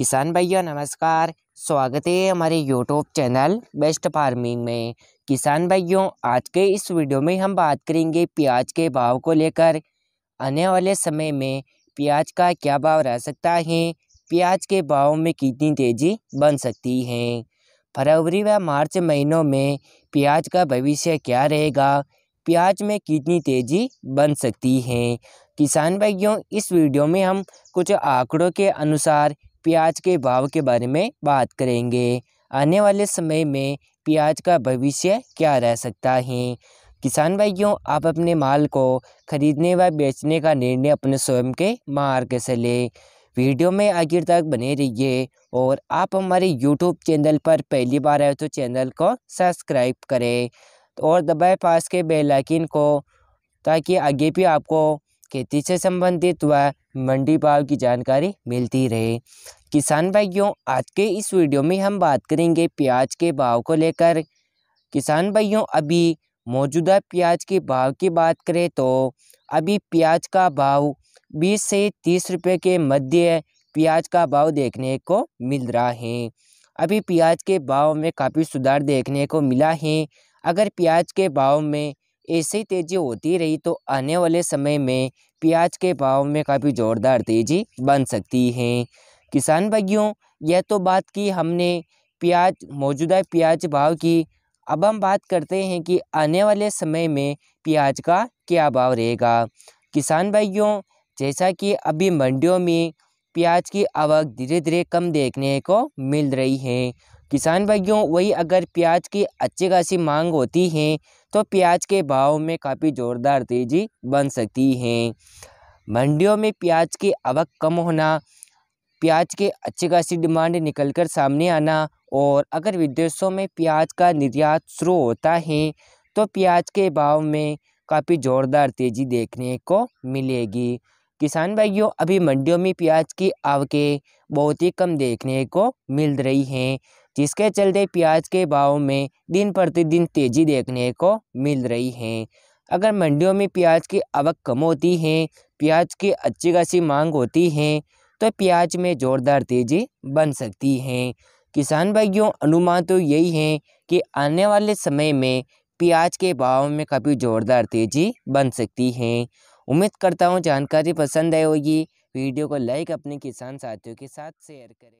किसान भाइयों नमस्कार स्वागत है हमारे यूट्यूब चैनल बेस्ट फार्मिंग में किसान भाइयों आज के इस वीडियो में हम बात करेंगे प्याज के भाव को लेकर आने वाले समय में प्याज का क्या भाव रह सकता है प्याज के भाव में कितनी तेज़ी बन सकती है फरवरी व मार्च महीनों में प्याज का भविष्य क्या रहेगा प्याज में कितनी तेज़ी बन सकती है किसान भाइयों इस वीडियो में हम कुछ आंकड़ों के अनुसार प्याज के भाव के बारे में बात करेंगे आने वाले समय में प्याज का भविष्य क्या रह सकता है किसान भाइयों आप अपने माल को खरीदने व बेचने का निर्णय अपने स्वयं के मार्ग से लें वीडियो में आखिर तक बने रहिए और आप हमारे यूट्यूब चैनल पर पहली बार आए तो चैनल को सब्सक्राइब करें और दबाए पास के बेल आइकन को ताकि आगे भी आपको खेती से संबंधित व मंडी भाव की जानकारी मिलती रहे किसान भाइयों आज के इस वीडियो में हम बात करेंगे प्याज के भाव को लेकर किसान भाइयों अभी मौजूदा प्याज के भाव की बात करें तो अभी प्याज का भाव बीस से तीस रुपये के मध्य प्याज का भाव देखने को मिल रहा है अभी प्याज के भाव में काफ़ी सुधार देखने को मिला है अगर प्याज के भाव में ऐसे ही तेज़ी होती रही तो आने वाले समय में प्याज के भाव में काफ़ी ज़ोरदार तेज़ी बन सकती है किसान भाइयों यह तो बात की हमने प्याज मौजूदा प्याज भाव की अब हम बात करते हैं कि आने वाले समय में प्याज का क्या भाव रहेगा किसान भाइयों जैसा कि अभी मंडियों में प्याज की आवक धीरे धीरे कम देखने को मिल रही है किसान भाइयों वही अगर प्याज की अच्छी खासी मांग होती है तो प्याज के भाव में काफ़ी ज़ोरदार तेज़ी बन सकती है मंडियों में प्याज की आवक कम होना प्याज के अच्छी खासी डिमांड निकलकर सामने आना और अगर विदेशों में प्याज का निर्यात शुरू होता है तो प्याज के भाव में काफ़ी ज़ोरदार तेज़ी देखने को मिलेगी किसान भाइयों अभी मंडियों में प्याज की आवकें बहुत ही कम देखने को मिल रही हैं जिसके चलते प्याज के भाव में दिन प्रतिदिन तेज़ी देखने को मिल रही है अगर मंडियों में प्याज की आवक कम होती है प्याज की अच्छी खासी मांग होती है तो प्याज में ज़ोरदार तेज़ी बन सकती है किसान भाइयों अनुमान तो यही है कि आने वाले समय में प्याज के भाव में काफ़ी ज़ोरदार तेज़ी बन सकती है उम्मीद करता हूँ जानकारी पसंद आई होगी वीडियो को लाइक अपने किसान साथियों के साथ शेयर करें